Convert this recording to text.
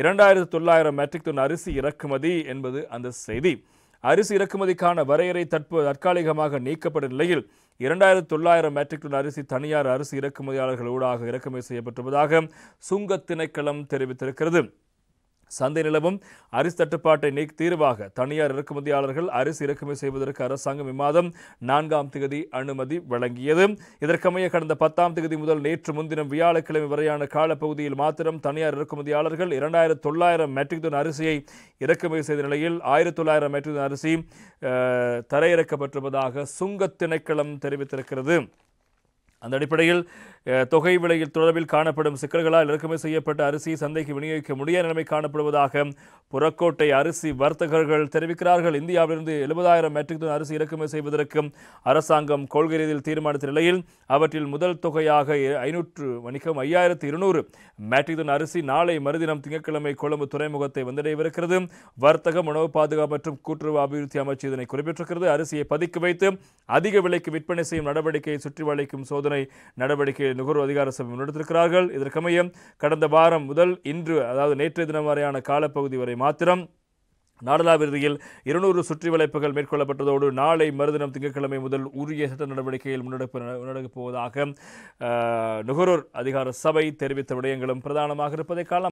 இரண்டாயிரத்து தொள்ளாயிரம் matric ton அரிசி இறக்குமதி என்பது அந்த செய்தி அரிசி இறக்குமதிக்கான வரையறை தற்போது தற்காலிகமாக நீக்கப்பட்ட நிலையில் இரண்டாயிரத்து தொள்ளாயிரம் மெட்ரிக் டன் அரிசி தனியார் அரிசி இறக்குமதியாளர்களூடாக இறக்குமதி செய்யப்பட்டுள்ளதாக சுங்க திணைக்களம் தெரிவித்திருக்கிறது சந்தை நிலவும் அரிசி தட்டுப்பாட்டை நீக்கி தீர்வாக தனியார் இறக்குமதியாளர்கள் அரிசி இறக்குமதி செய்வதற்கு அரசாங்கம் இம்மாதம் நான்காம் தேதி அனுமதி வழங்கியது இதற்கமைய கடந்த பத்தாம் தேதி முதல் நேற்று முன்தினம் வியாழக்கிழமை வரையான காலப்பகுதியில் மாத்திரம் தனியார் இறக்குமதியாளர்கள் இரண்டாயிரத்து தொள்ளாயிரம் மெட்ரிக் டன் அரிசியை இறக்குமதி செய்த நிலையில் ஆயிரத்தி தொள்ளாயிரம் மெட்ரிக் டன் அரிசி தரையிறக்கப்பட்டிருப்பதாக சுங்க திணைக்களம் தெரிவித்திருக்கிறது அந்த அடிப்படையில் தொகை விலையில் தொடர்பில் காணப்படும் சிக்கல்களால் இறக்குமதி செய்யப்பட்ட அரிசியை சந்தைக்கு விநியோகிக்க முடியாத நிலைமை காணப்படுவதாக புறக்கோட்டை அரிசி வர்த்தகர்கள் தெரிவிக்கிறார்கள் இந்தியாவிலிருந்து எழுபதாயிரம் மெட்ரிக் டன் அரிசி இறக்குமதி செய்வதற்கும் அரசாங்கம் கொள்கை ரீதியில் தீர்மானித்த நிலையில் அவற்றில் முதல் தொகையாக ஐநூற்று மணிக்கம் ஐயாயிரத்து இருநூறு மெட்ரிக் டன் அரிசி நாளை மறுதினம் திங்கட்கிழமை கொழும்பு துறைமுகத்தை வந்தடையவிருக்கிறது வர்த்தகம் உணவு பாதுகாப்பு மற்றும் கூட்டுறவு அபிவிருத்தி அமைச்சு இதனை குறிப்பிட்டிருக்கிறது அரிசியை பதுக்கி வைத்து அதிக விலைக்கு விற்பனை செய்யும் நடவடிக்கையை சுற்றி வளைக்கும் சோதனை சோதனை நடவடிக்கையை நுகர்வு அதிகார சபை முன்னெடுத்திருக்கிறார்கள் இதற்கமைய கடந்த வாரம் முதல் இன்று அதாவது நேற்றைய தினம் வரையான காலப்பகுதி வரை மாத்திரம் நாடளாவிறுதியில் இருநூறு சுற்றி வளைப்புகள் மேற்கொள்ளப்பட்டதோடு நாளை மறுதினம் திங்கட்கிழமை முதல் உரிய சட்ட நடவடிக்கையில் முன்னெடுப்பு முன்னெடுக்கப் போவதாக நுகர்வோர் அதிகார சபை தெரிவித்த விடயங்களும் பிரதானமாக இருப்பதை காலம்